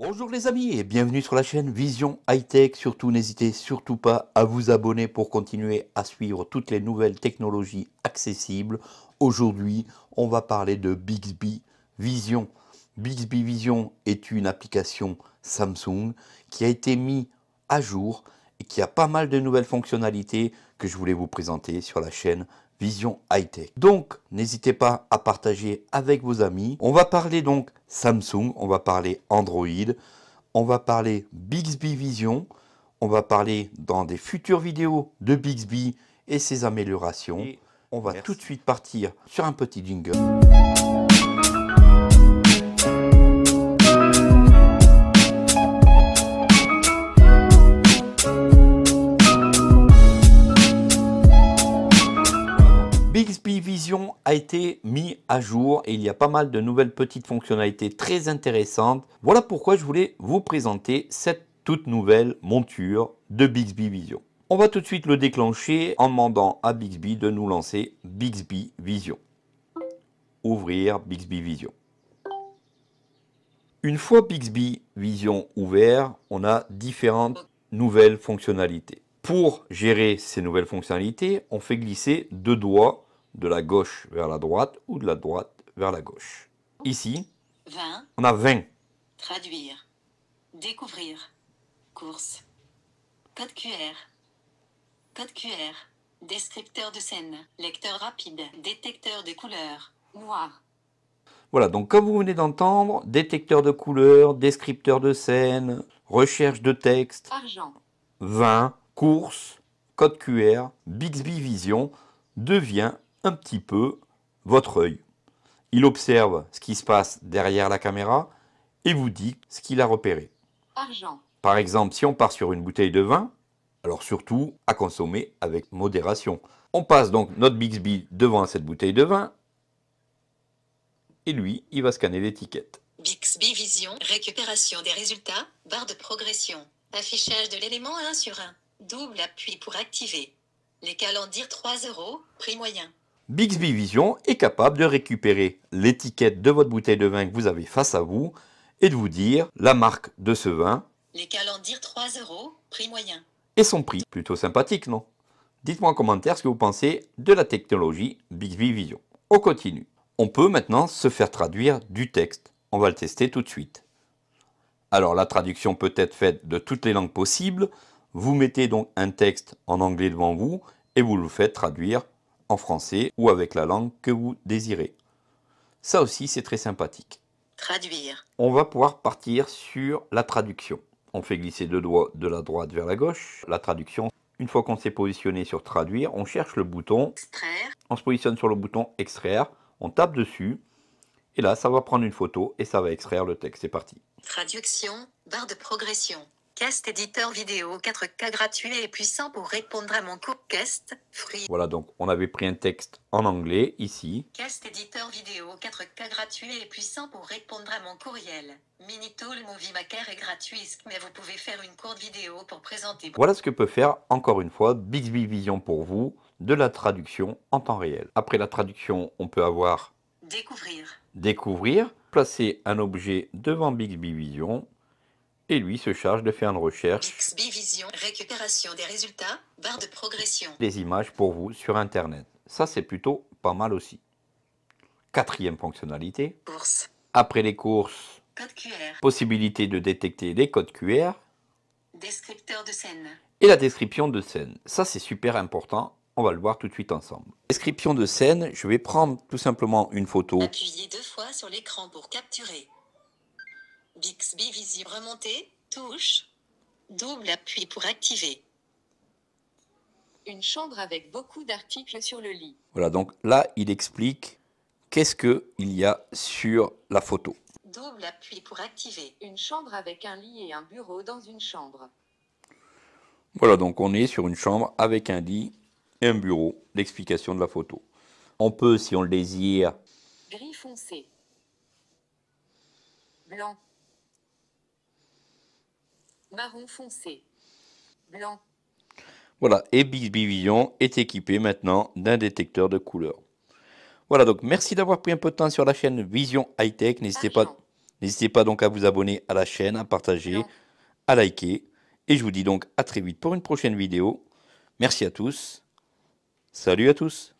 Bonjour les amis et bienvenue sur la chaîne Vision High Tech. Surtout n'hésitez surtout pas à vous abonner pour continuer à suivre toutes les nouvelles technologies accessibles. Aujourd'hui, on va parler de Bixby Vision. Bixby Vision est une application Samsung qui a été mise à jour et qui a pas mal de nouvelles fonctionnalités que je voulais vous présenter sur la chaîne vision high-tech. Donc, n'hésitez pas à partager avec vos amis. On va parler donc Samsung, on va parler Android, on va parler Bixby Vision, on va parler dans des futures vidéos de Bixby et ses améliorations. on va tout de suite partir sur un petit jingle. vision a été mis à jour et il y a pas mal de nouvelles petites fonctionnalités très intéressantes. Voilà pourquoi je voulais vous présenter cette toute nouvelle monture de Bixby Vision. On va tout de suite le déclencher en demandant à Bixby de nous lancer Bixby Vision. Ouvrir Bixby Vision. Une fois Bixby Vision ouvert, on a différentes nouvelles fonctionnalités. Pour gérer ces nouvelles fonctionnalités, on fait glisser deux doigts de la gauche vers la droite ou de la droite vers la gauche. Ici, on a 20. Traduire. Découvrir. Course. Code QR. Code QR. Descripteur de scène. Lecteur rapide. Détecteur de couleurs. Noir. Voilà, donc comme vous venez d'entendre, détecteur de couleurs, descripteur de scène, recherche de texte. Argent. 20. Course. Code QR. Bixby Vision devient un petit peu votre œil. Il observe ce qui se passe derrière la caméra et vous dit ce qu'il a repéré. Argent. Par exemple, si on part sur une bouteille de vin, alors surtout à consommer avec modération. On passe donc notre Bixby devant cette bouteille de vin et lui, il va scanner l'étiquette. Bixby Vision, récupération des résultats, barre de progression, affichage de l'élément 1 sur 1, double appui pour activer. Les calendriers 3 euros, prix moyen. Bixby Vision est capable de récupérer l'étiquette de votre bouteille de vin que vous avez face à vous et de vous dire la marque de ce vin. Les calendriers 3 euros, prix moyen. Et son prix, plutôt sympathique, non Dites-moi en commentaire ce que vous pensez de la technologie Bixby Vision. On continue. On peut maintenant se faire traduire du texte. On va le tester tout de suite. Alors la traduction peut être faite de toutes les langues possibles. Vous mettez donc un texte en anglais devant vous et vous le faites traduire français ou avec la langue que vous désirez. Ça aussi, c'est très sympathique. Traduire. On va pouvoir partir sur la traduction. On fait glisser deux doigts de la droite vers la gauche. La traduction, une fois qu'on s'est positionné sur traduire, on cherche le bouton extraire. On se positionne sur le bouton extraire, on tape dessus. Et là, ça va prendre une photo et ça va extraire le texte. C'est parti. Traduction, barre de progression. Cast éditeur vidéo 4K gratuit et puissant pour répondre à mon coup Cast Free. Voilà, donc on avait pris un texte en anglais ici. Cast éditeur vidéo 4K gratuit et puissant pour répondre à mon courriel. Minitool Movie Maker est gratuit, mais vous pouvez faire une courte vidéo pour présenter. Voilà ce que peut faire encore une fois Bixby Vision pour vous de la traduction en temps réel. Après la traduction, on peut avoir découvrir. Découvrir, placer un objet devant Bixby Vision et lui se charge de faire une recherche récupération des résultats, barre de progression. des images pour vous sur Internet. Ça, c'est plutôt pas mal aussi. Quatrième fonctionnalité, Course, après les courses, code QR, possibilité de détecter les codes QR descripteur de scène, et la description de scène. Ça, c'est super important. On va le voir tout de suite ensemble. Description de scène, je vais prendre tout simplement une photo. appuyez deux fois sur l'écran pour capturer. Bixby visible remontée, touche. Double appui pour activer. Une chambre avec beaucoup d'articles sur le lit. Voilà, donc là, il explique qu'est-ce qu'il y a sur la photo. Double appui pour activer. Une chambre avec un lit et un bureau dans une chambre. Voilà, donc on est sur une chambre avec un lit et un bureau. L'explication de la photo. On peut, si on le désire. Gris foncé. Blanc marron foncé, Voilà, et Vision est équipé maintenant d'un détecteur de couleurs. Voilà, donc merci d'avoir pris un peu de temps sur la chaîne Vision High Tech. N'hésitez pas, n'hésitez pas donc à vous abonner à la chaîne, à partager, à liker. Et je vous dis donc à très vite pour une prochaine vidéo. Merci à tous. Salut à tous.